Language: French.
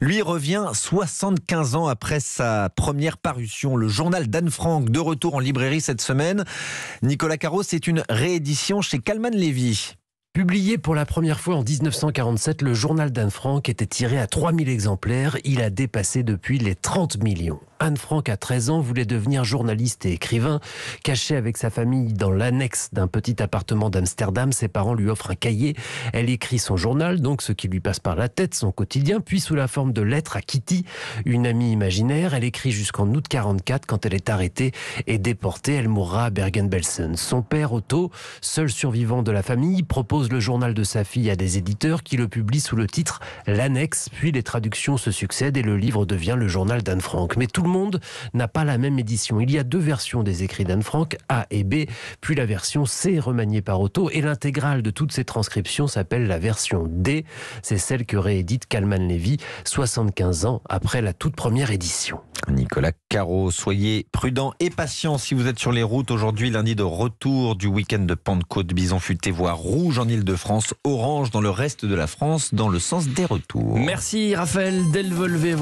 Lui revient 75 ans après sa première parution, le journal d'Anne Frank, de retour en librairie cette semaine. Nicolas Caro, c'est une réédition chez Calman Lévy. Publié pour la première fois en 1947, le journal d'Anne Frank était tiré à 3000 exemplaires. Il a dépassé depuis les 30 millions. Anne Frank, à 13 ans, voulait devenir journaliste et écrivain. Cachée avec sa famille dans l'annexe d'un petit appartement d'Amsterdam, ses parents lui offrent un cahier. Elle écrit son journal, donc ce qui lui passe par la tête, son quotidien, puis sous la forme de lettres à Kitty, une amie imaginaire. Elle écrit jusqu'en août 44 quand elle est arrêtée et déportée. Elle mourra à Bergen-Belsen. Son père, Otto, seul survivant de la famille, propose le journal de sa fille à des éditeurs qui le publient sous le titre L'annexe, puis les traductions se succèdent et le livre devient le journal d'Anne Frank. Mais tout le monde n'a pas la même édition. Il y a deux versions des écrits d'Anne Frank, A et B, puis la version C remaniée par Otto, et l'intégrale de toutes ces transcriptions s'appelle la version D. C'est celle que réédite Kalman Levy 75 ans après la toute première édition. Nicolas Caro. Soyez prudent et patient si vous êtes sur les routes aujourd'hui, lundi de retour du week-end de Pentecôte. Bison futé, voire rouge en Ile-de-France, orange dans le reste de la France, dans le sens des retours. Merci Raphaël Delvolvé.